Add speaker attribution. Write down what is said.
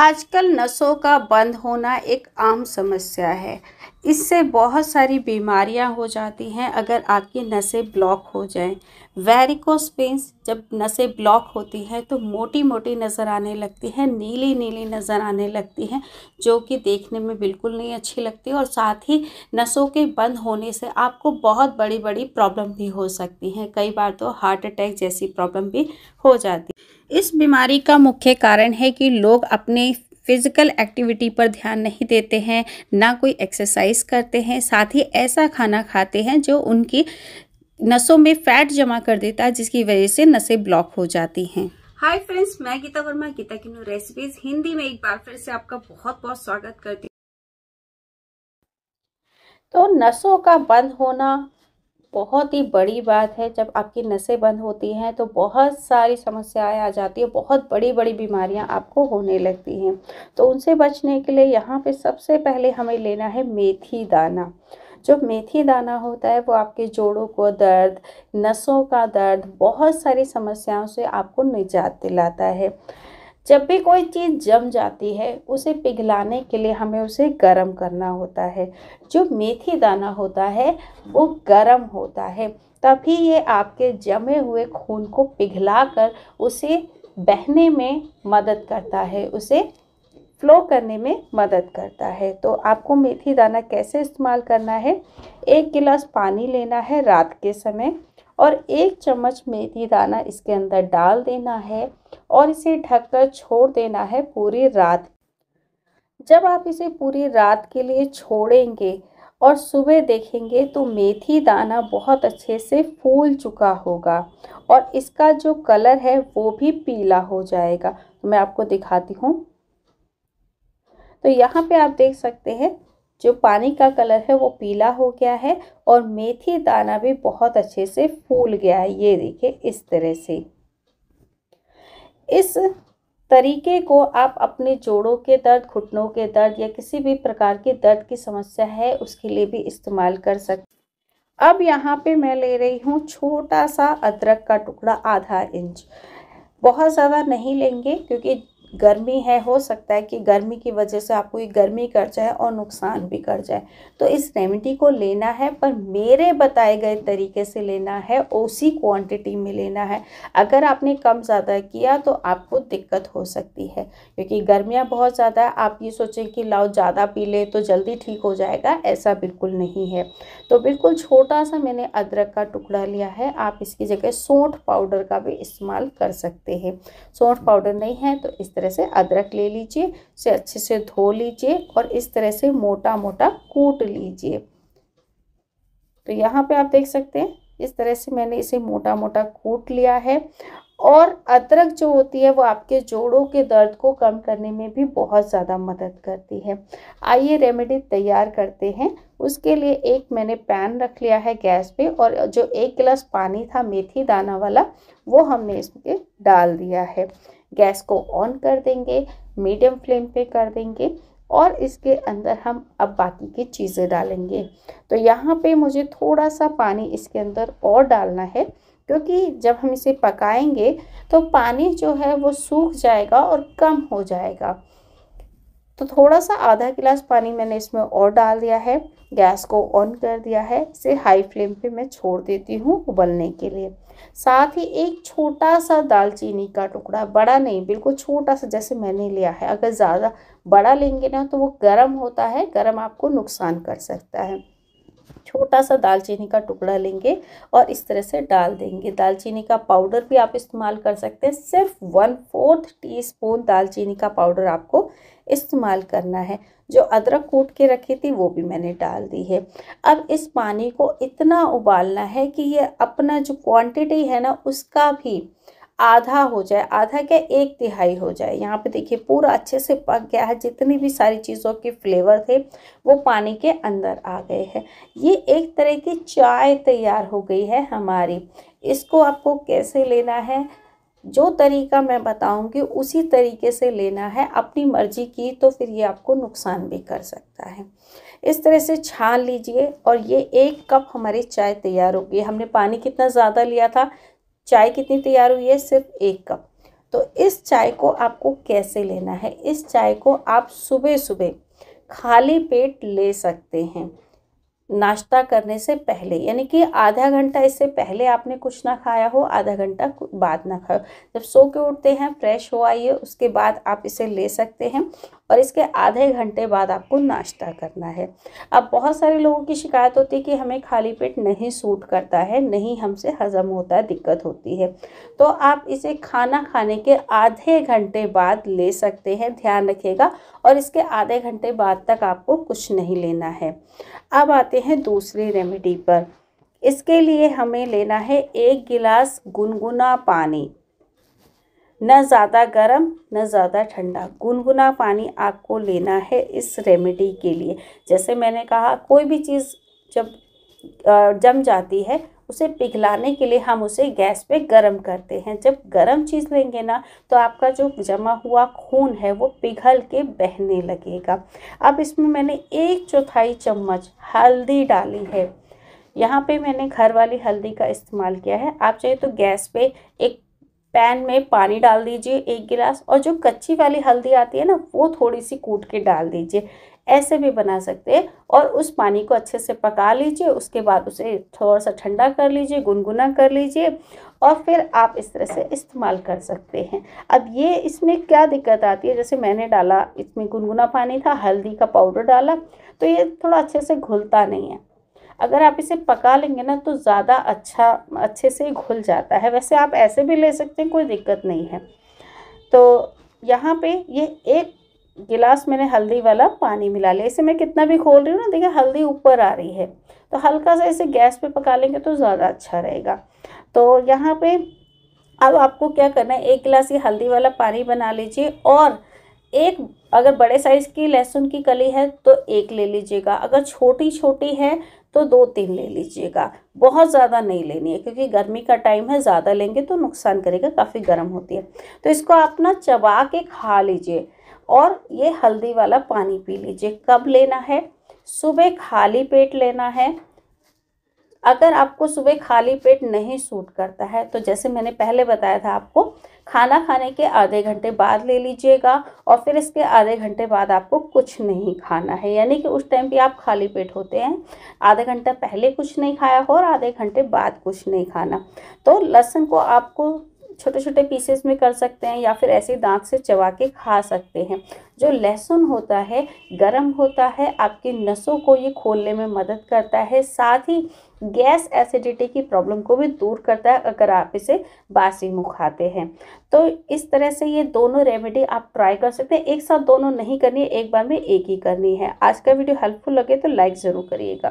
Speaker 1: आजकल नसों का बंद होना एक आम समस्या है इससे बहुत सारी बीमारियां हो जाती हैं अगर आपकी नसें ब्लॉक हो जाएं वेरिकोस स्पेंस जब नसें ब्लॉक होती हैं तो मोटी मोटी नज़र आने लगती हैं नीली नीली नज़र आने लगती हैं जो कि देखने में बिल्कुल नहीं अच्छी लगती और साथ ही नसों के बंद होने से आपको बहुत बड़ी बड़ी प्रॉब्लम भी हो सकती हैं कई बार तो हार्ट अटैक जैसी प्रॉब्लम भी हो जाती है इस बीमारी का मुख्य कारण है कि लोग अपने फिज़िकल एक्टिविटी पर ध्यान नहीं देते हैं ना कोई एक्सरसाइज करते हैं साथ ही ऐसा खाना खाते हैं जो उनकी नसों में फैट जमा कर देता है जिसकी वजह से नसें ब्लॉक हो जाती हैं हाय फ्रेंड्स मैं गीता वर्मा गीता की न्यू रेसिपीज हिंदी में एक बार फिर से आपका बहुत बहुत स्वागत करती हूँ तो नसों का बंद होना बहुत ही बड़ी बात है जब आपकी नसें बंद होती हैं तो बहुत सारी समस्याएं आ जाती है बहुत बड़ी बड़ी बीमारियां आपको होने लगती हैं तो उनसे बचने के लिए यहाँ पे सबसे पहले हमें लेना है मेथी दाना जो मेथी दाना होता है वो आपके जोड़ों को दर्द नसों का दर्द बहुत सारी समस्याओं से आपको निजात दिलाता है जब भी कोई चीज़ जम जाती है उसे पिघलाने के लिए हमें उसे गर्म करना होता है जो मेथी दाना होता है वो गर्म होता है तभी ये आपके जमे हुए खून को पिघला कर उसे बहने में मदद करता है उसे फ्लो करने में मदद करता है तो आपको मेथी दाना कैसे इस्तेमाल करना है एक गिलास पानी लेना है रात के समय और एक चम्मच मेथी दाना इसके अंदर डाल देना है और इसे ढककर छोड़ देना है पूरी रात जब आप इसे पूरी रात के लिए छोड़ेंगे और सुबह देखेंगे तो मेथी दाना बहुत अच्छे से फूल चुका होगा और इसका जो कलर है वो भी पीला हो जाएगा तो मैं आपको दिखाती हूँ तो यहाँ पे आप देख सकते हैं जो पानी का कलर है वो पीला हो गया है और मेथी दाना भी बहुत अच्छे से फूल गया है ये देखिए इस तरह से इस तरीके को आप अपने जोड़ों के दर्द घुटनों के दर्द या किसी भी प्रकार के दर्द की समस्या है उसके लिए भी इस्तेमाल कर सकते अब यहाँ पे मैं ले रही हूँ छोटा सा अदरक का टुकड़ा आधा इंच बहुत ज़्यादा नहीं लेंगे क्योंकि गर्मी है हो सकता है कि गर्मी की वजह से आपको ये गर्मी कर जाए और नुकसान भी कर जाए तो इस रेमेडी को लेना है पर मेरे बताए गए तरीके से लेना है उसी क्वांटिटी में लेना है अगर आपने कम ज़्यादा किया तो आपको दिक्कत हो सकती है क्योंकि गर्मियाँ बहुत ज़्यादा है आप ये सोचें कि लाओ ज़्यादा पी ले तो जल्दी ठीक हो जाएगा ऐसा बिल्कुल नहीं है तो बिल्कुल छोटा सा मैंने अदरक का टुकड़ा लिया है आप इसकी जगह सौंठ पाउडर का भी इस्तेमाल कर सकते हैं सौंठ पाउडर नहीं है तो इस तरह से अदरक ले लीजिए उसे अच्छे से धो लीजिए और इस तरह से मोटा मोटा कूट लीजिए तो यहाँ पे आप देख सकते हैं इस तरह से मैंने इसे मोटा मोटा कूट लिया है और अदरक जो होती है वो आपके जोड़ों के दर्द को कम करने में भी बहुत ज़्यादा मदद करती है आइए रेमेडी तैयार करते हैं उसके लिए एक मैंने पैन रख लिया है गैस पे और जो एक गिलास पानी था मेथी दाना वाला वो हमने इसमें डाल दिया है गैस को ऑन कर देंगे मीडियम फ्लेम पे कर देंगे और इसके अंदर हम अब बाकी की चीज़ें डालेंगे तो यहाँ पे मुझे थोड़ा सा पानी इसके अंदर और डालना है क्योंकि जब हम इसे पकाएंगे तो पानी जो है वो सूख जाएगा और कम हो जाएगा तो थोड़ा सा आधा गिलास पानी मैंने इसमें और डाल दिया है गैस को ऑन कर दिया है इसे हाई फ्लेम पे मैं छोड़ देती हूँ उबलने के लिए साथ ही एक छोटा सा दालचीनी का टुकड़ा बड़ा नहीं बिल्कुल छोटा सा जैसे मैंने लिया है अगर ज़्यादा बड़ा लेंगे ना तो वो गर्म होता है गर्म आपको नुकसान कर सकता है छोटा सा दालचीनी का टुकड़ा लेंगे और इस तरह से डाल देंगे दालचीनी का पाउडर भी आप इस्तेमाल कर सकते हैं सिर्फ वन फोर्थ टी स्पून दालचीनी का पाउडर आपको इस्तेमाल करना है जो अदरक कूट के रखी थी वो भी मैंने डाल दी है अब इस पानी को इतना उबालना है कि ये अपना जो क्वांटिटी है ना उसका भी आधा हो जाए आधा क्या एक तिहाई हो जाए यहाँ पे देखिए पूरा अच्छे से पक गया है जितनी भी सारी चीज़ों के फ्लेवर थे वो पानी के अंदर आ गए हैं ये एक तरह की चाय तैयार हो गई है हमारी इसको आपको कैसे लेना है जो तरीका मैं बताऊंगी उसी तरीके से लेना है अपनी मर्जी की तो फिर ये आपको नुकसान भी कर सकता है इस तरह से छान लीजिए और ये एक कप हमारी चाय तैयार हो गई हमने पानी कितना ज़्यादा लिया था चाय कितनी तैयार हुई है सिर्फ एक कप तो इस चाय को आपको कैसे लेना है इस चाय को आप सुबह सुबह खाली पेट ले सकते हैं नाश्ता करने से पहले यानी कि आधा घंटा इससे पहले आपने कुछ ना खाया हो आधा घंटा बाद ना खाओ जब सो के उठते हैं फ्रेश हो आइए उसके बाद आप इसे ले सकते हैं और इसके आधे घंटे बाद आपको नाश्ता करना है अब बहुत सारे लोगों की शिकायत होती है कि हमें खाली पेट नहीं सूट करता है नहीं हमसे हज़म होता है दिक्कत होती है तो आप इसे खाना खाने के आधे घंटे बाद ले सकते हैं ध्यान रखिएगा और इसके आधे घंटे बाद तक आपको कुछ नहीं लेना है अब आते हैं दूसरी रेमेडी पर इसके लिए हमें लेना है एक गिलास गुनगुना पानी न ज़्यादा गर्म न ज़्यादा ठंडा गुनगुना पानी आपको लेना है इस रेमेडी के लिए जैसे मैंने कहा कोई भी चीज़ जब जम जाती है उसे पिघलाने के लिए हम उसे गैस पे गर्म करते हैं जब गर्म चीज़ लेंगे ना तो आपका जो जमा हुआ खून है वो पिघल के बहने लगेगा अब इसमें मैंने एक चौथाई चम्मच हल्दी डाली है यहाँ पे मैंने घर वाली हल्दी का इस्तेमाल किया है आप चाहे तो गैस पे एक पैन में पानी डाल दीजिए एक गिलास और जो कच्ची वाली हल्दी आती है ना वो थोड़ी सी कूट के डाल दीजिए ऐसे भी बना सकते हैं और उस पानी को अच्छे से पका लीजिए उसके बाद उसे थोड़ा सा ठंडा कर लीजिए गुनगुना कर लीजिए और फिर आप इस तरह से इस्तेमाल कर सकते हैं अब ये इसमें क्या दिक्कत आती है जैसे मैंने डाला इसमें गुनगुना पानी था हल्दी का पाउडर डाला तो ये थोड़ा अच्छे से घुलता नहीं है अगर आप इसे पका लेंगे ना तो ज़्यादा अच्छा अच्छे से घुल जाता है वैसे आप ऐसे भी ले सकते हैं कोई दिक्कत नहीं है तो यहाँ पे ये एक गिलास मैंने हल्दी वाला पानी मिला लिया इसे मैं कितना भी खोल रही हूँ ना देखिए हल्दी ऊपर आ रही है तो हल्का सा इसे गैस पे पका लेंगे तो ज़्यादा अच्छा रहेगा तो यहाँ पे अब आपको क्या करना है एक गिलास ये हल्दी वाला पानी बना लीजिए और एक अगर बड़े साइज़ की लहसुन की कली है तो एक ले लीजिएगा अगर छोटी छोटी है तो दो तीन ले लीजिएगा बहुत ज़्यादा नहीं लेनी है क्योंकि गर्मी का टाइम है ज़्यादा लेंगे तो नुकसान करेगा काफ़ी गर्म होती है तो इसको आप ना चबा के खा लीजिए और ये हल्दी वाला पानी पी लीजिए कब लेना है सुबह खाली पेट लेना है अगर आपको सुबह खाली पेट नहीं सूट करता है तो जैसे मैंने पहले बताया था आपको खाना खाने के आधे घंटे बाद ले लीजिएगा और फिर इसके आधे घंटे बाद आपको कुछ नहीं खाना है यानी कि उस टाइम भी आप खाली पेट होते हैं आधा घंटा पहले कुछ नहीं खाया हो और आधे घंटे बाद कुछ नहीं खाना तो लहसुन को आपको छोटे छोटे पीसेस में कर सकते हैं या फिर ऐसे दांत से चबा के खा सकते हैं जो लहसुन होता है गर्म होता है आपकी नसों को ये खोलने में मदद करता है साथ ही गैस एसिडिटी की प्रॉब्लम को भी दूर करता है अगर आप इसे बासी मुँह खाते हैं तो इस तरह से ये दोनों रेमेडी आप ट्राई कर सकते हैं एक साथ दोनों नहीं करनी है एक बार में एक ही करनी है आज का वीडियो हेल्पफुल लगे तो लाइक ज़रूर करिएगा